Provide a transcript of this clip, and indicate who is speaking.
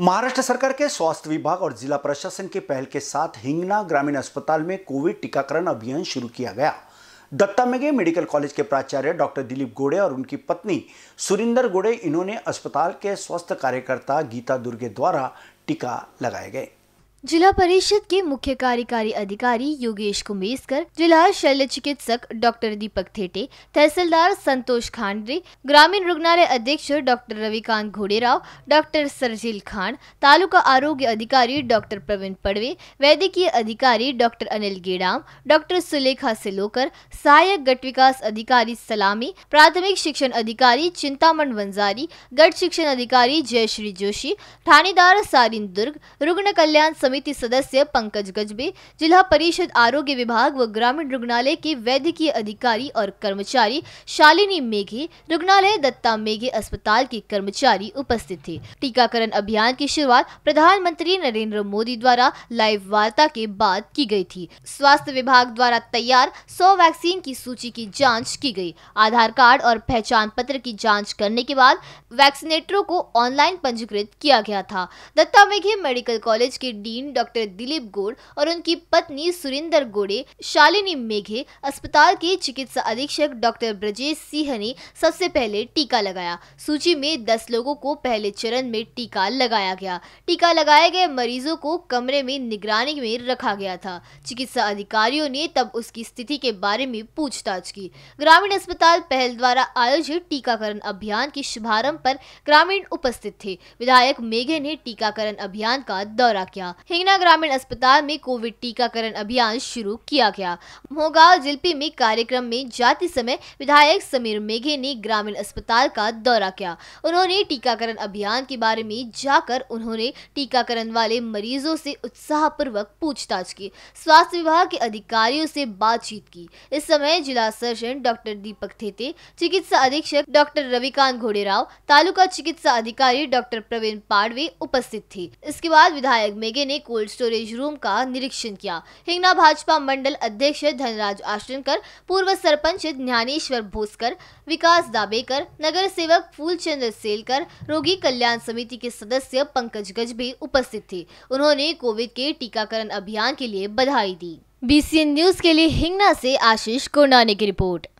Speaker 1: महाराष्ट्र सरकार के स्वास्थ्य विभाग और जिला प्रशासन के पहल के साथ हिंगना ग्रामीण अस्पताल में कोविड टीकाकरण अभियान शुरू किया गया दत्ता मेगे मेडिकल कॉलेज के प्राचार्य डॉक्टर दिलीप गोड़े और उनकी पत्नी सुरिंदर गोड़े इन्होंने अस्पताल के स्वास्थ्य कार्यकर्ता गीता दुर्गे द्वारा टीका लगाए गए
Speaker 2: जिला परिषद के मुख्य कार्यकारी अधिकारी योगेश कुमेसकर जिला शल्य चिकित्सक डॉक्टर दीपक थेटे तहसीलदार संतोष खांडरे ग्रामीण रुग्णालय अध्यक्ष डॉक्टर रविकांत घोड़ेराव डॉक्टर सरजील खान तालुका आरोग्य अधिकारी डॉक्टर प्रवीण पड़वे वैद्यकीय अधिकारी डॉक्टर अनिल गेडाम डॉक्टर सुलेखा सिलोकर सहायक गट विकास अधिकारी सलामी प्राथमिक शिक्षण अधिकारी चिंतामण वंजारी गट शिक्षण अधिकारी जयश्री जोशी थानेदार सारिन दुर्ग रुग्ण कल्याण समिति समिति सदस्य पंकज गजबे जिला परिषद आरोग्य विभाग व ग्रामीण रुग्णालय के वैद्यकीय अधिकारी और कर्मचारी शालिनी मेघे रुग्णालय दत्ता मेघे अस्पताल के कर्मचारी उपस्थित थे टीकाकरण अभियान की शुरुआत प्रधानमंत्री नरेंद्र मोदी द्वारा लाइव वार्ता के बाद की गयी थी स्वास्थ्य विभाग द्वारा तैयार सौ वैक्सीन की सूची की जाँच की गयी आधार कार्ड और पहचान पत्र की जाँच करने के बाद वैक्सीनेटरों को ऑनलाइन पंजीकृत किया गया था दत्ता मेघे मेडिकल कॉलेज के dean dean doctor Dilip Gode और उनकी पत्नी सुरेंदर गोड़े शालिनी मेघे अस्पताल के चिकित्सा अधीक्षक डॉक्टर ब्रजेश सिंह ने सबसे पहले टीका लगाया सूची में दस लोगों को पहले चरण में टीका लगाया गया टीका लगाए गए मरीजों को कमरे में निगरानी में रखा गया था चिकित्सा अधिकारियों ने तब उसकी स्थिति के बारे में पूछताछ की ग्रामीण अस्पताल पहल द्वारा आयोजित टीकाकरण अभियान के शुभारंभ पर ग्रामीण उपस्थित थे विधायक मेघे ने टीकाकरण अभियान का दौरा किया हिंगना ग्रामीण अस्पताल में कोविड टीकाकरण अभियान शुरू किया गया मोगाल जिलपी में कार्यक्रम में जाते समय विधायक समीर मेघे ने ग्रामीण अस्पताल का दौरा किया उन्होंने टीकाकरण अभियान के बारे में जाकर उन्होंने टीकाकरण वाले मरीजों से पूर्वक पूछताछ की स्वास्थ्य विभाग के अधिकारियों से बातचीत की इस समय जिला सर्जन डॉक्टर दीपक थेते चिकित्सा अधीक्षक डॉक्टर रविकांत घोड़ेराव तालुका चिकित्सा अधिकारी डॉक्टर प्रवीण पाडवे उपस्थित थे इसके बाद विधायक मेघे ने ने कोल्ड स्टोरेज रूम का निरीक्षण किया हिंगना भाजपा मंडल अध्यक्ष धनराज आश्रनकर पूर्व सरपंच ज्ञानेश्वर भोसकर विकास दाबेकर नगर सेवक फूलचंद्र सेलकर रोगी कल्याण समिति के सदस्य पंकज गज भी उपस्थित थे उन्होंने कोविड के टीकाकरण अभियान के लिए बधाई दी बी न्यूज के लिए हिंगना ऐसी आशीष कोंडाने की रिपोर्ट